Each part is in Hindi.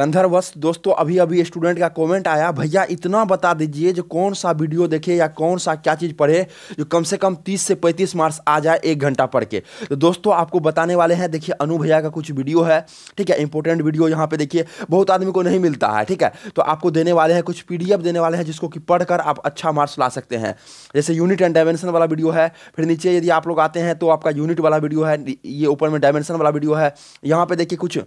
गंधर्वश दोस्तों अभी अभी स्टूडेंट का कमेंट आया भैया इतना बता दीजिए जो कौन सा वीडियो देखे या कौन सा क्या चीज़ पढ़े जो कम से कम 30 से 35 मार्क्स आ जाए एक घंटा पढ़ के तो दोस्तों आपको बताने वाले हैं देखिए अनु भैया का कुछ वीडियो है ठीक है इंपॉर्टेंट वीडियो यहाँ पे देखिए बहुत आदमी को नहीं मिलता है ठीक है तो आपको देने वाले हैं कुछ पी देने वाले हैं जिसको कि पढ़ कर आप अच्छा मार्क्स ला सकते हैं जैसे यूनिट एंड डायमेंशन वाला वीडियो है फिर नीचे यदि आप लोग आते हैं तो आपका यूनिट वाला वीडियो है ये ऊपर में डायमेंशन वाला वीडियो है यहाँ पर देखिए कुछ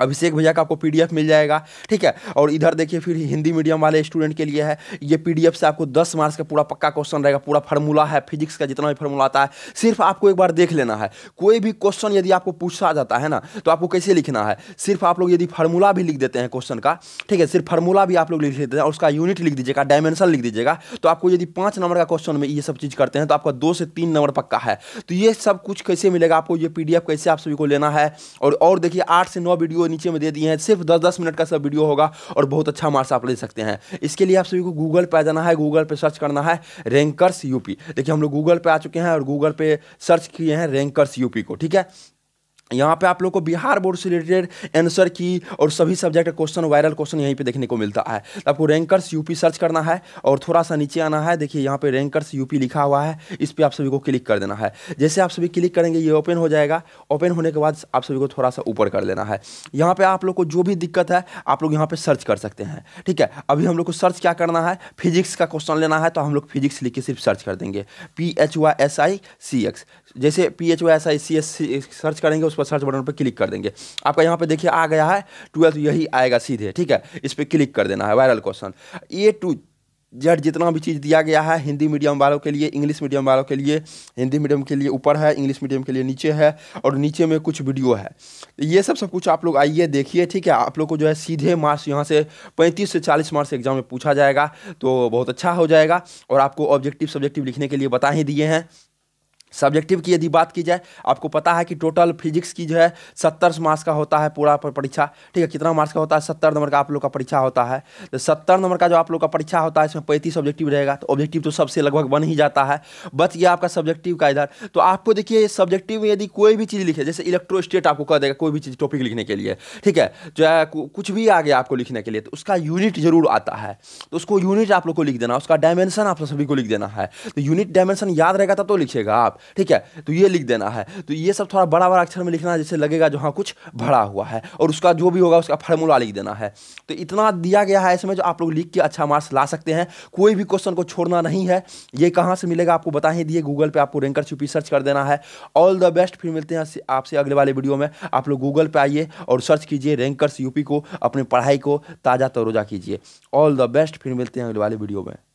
अभिषेक भैया का आपको पीडीएफ मिल जाएगा ठीक है और इधर देखिए फिर हिंदी मीडियम वाले स्टूडेंट के लिए है ये पीडीएफ से आपको 10 मार्क्स का पूरा पक्का क्वेश्चन रहेगा पूरा फार्मूला है फिजिक्स का जितना भी फार्मूला आता है सिर्फ आपको एक बार देख लेना है कोई भी क्वेश्चन यदि आपको पूछा जाता है ना तो आपको कैसे लिखना है सिर्फ आप लोग यदि फार्मूला भी लिख देते हैं क्वेश्चन का ठीक है सिर्फ फार्मूला भी आप लोग लिख देते हैं और उसका यूनिट लिख दीजिएगा डायमेंशन लिख दीजिएगा तो आपको यदि पाँच नंबर का क्वेश्चन में ये सब चीज़ करते हैं तो आपका दो से तीन नंबर पक्का है तो ये सब कुछ कैसे मिलेगा आपको ये पी कैसे आप सभी को लेना है और देखिए आठ से नौ वीडियो नीचे में दे दिए हैं सिर्फ दस दस मिनट का सब वीडियो होगा और बहुत अच्छा मार्क्स आप ले सकते हैं इसके लिए आप सभी को गूगल पर जाना है गूगल पर सर्च करना है रैंकर्स यूपी देखिए हम लोग गूगल पर आ चुके हैं और गूगल पर सर्च किए हैं रैंकर्स यूपी को ठीक है यहाँ पे आप लोग को बिहार बोर्ड से रिलेटेड आंसर की और सभी सब्जेक्ट का क्वेश्चन वायरल क्वेश्चन यहीं पे देखने को मिलता है तो आपको रैंकर्स यूपी सर्च करना है और थोड़ा सा नीचे आना है देखिए यहाँ पे रैंकर्स यूपी लिखा हुआ है इस पर आप सभी को क्लिक कर देना है जैसे आप सभी क्लिक करेंगे ये ओपन हो जाएगा ओपन होने के बाद आप सभी को थोड़ा सा ऊपर कर लेना है यहाँ पर आप लोग को जो भी दिक्कत है आप लोग यहाँ पर सर्च कर सकते हैं ठीक है अभी हम लोग को सर्च क्या करना है फिजिक्स का क्वेश्चन लेना है तो हम लोग फिजिक्स लिख के सिर्फ सर्च कर देंगे P H Y S I C X जैसे P H Y S I C S search करेंगे उस उस पर सर्च बटन पर क्लिक कर देंगे आपका यहाँ पर देखिए आ गया है ट्वेल्थ यही आएगा सीधे ठीक है इस पर क्लिक कर देना है viral question A to Z जितना भी चीज़ दिया गया है हिंदी मीडियम वालों के लिए इंग्लिश मीडियम वालों के लिए हिंदी मीडियम के लिए ऊपर है इंग्लिश मीडियम के लिए नीचे है और नीचे में कुछ वीडियो है ये सब सब कुछ आप लोग आइए देखिए ठीक है आप लोग को जो है सीधे मार्क्स यहाँ से 35 से 40 मार्क्स एग्जाम में पूछा जाएगा तो बहुत अच्छा हो जाएगा और आपको ऑब्जेक्टिव सब्जेक्टिव लिखने के लिए बता ही दिए हैं सब्जेक्टिव की यदि बात की जाए आपको पता है कि टोटल फिजिक्स की जो है सत्तर मार्क्स का होता है पूरा परीक्षा ठीक है कितना मार्क्स का होता है सत्तर नंबर का आप लोग का परीक्षा होता है तो सत्तर नंबर का जो आप लोग का परीक्षा होता है इसमें पैंतीस ऑब्जेक्टिव रहेगा तो ऑब्जेक्टिव तो सबसे लगभग बन ही जाता है बच गया आपका सब्जेक्टिव का इधर तो आपको देखिए सब्जेक्टिव में यदि कोई भी चीज़ लिखे जैसे स्टेट आपको कह देगा कोई भी चीज़ टॉपिक लिखने के लिए ठीक है जो है कुछ भी आ गया आपको लिखने के लिए तो उसका यूनिट जरूर आता है तो उसको यूनिट आप लोग को लिख देना उसका डायमेंशन आप सभी को लिख देना है तो यूनिट डायमेंशन याद रहेगा तब तो लिखेगा आप ठीक है तो ये लिख देना है तो ये सब थोड़ा बड़ा बड़ा अक्षर में लिखना है जिससे लगेगा जो हाँ कुछ भरा हुआ है और उसका जो भी होगा उसका फार्मूला लिख देना है तो इतना दिया गया है इसमें जो आप लोग लिख के अच्छा मार्क्स ला सकते हैं कोई भी क्वेश्चन को छोड़ना नहीं है ये कहाँ से मिलेगा आपको बता ही दिए गूगल पर आपको रैंकर छुपी सर्च कर देना है ऑल द बेस्ट फिर मिलते हैं आपसे अगले वाले वीडियो में आप लोग गूगल पर आइए और सर्च कीजिए रैंकर्स यूपी को अपनी पढ़ाई को ताज़ा तरोजा कीजिए ऑल द बेस्ट फिर मिलते हैं अगले वाले वीडियो में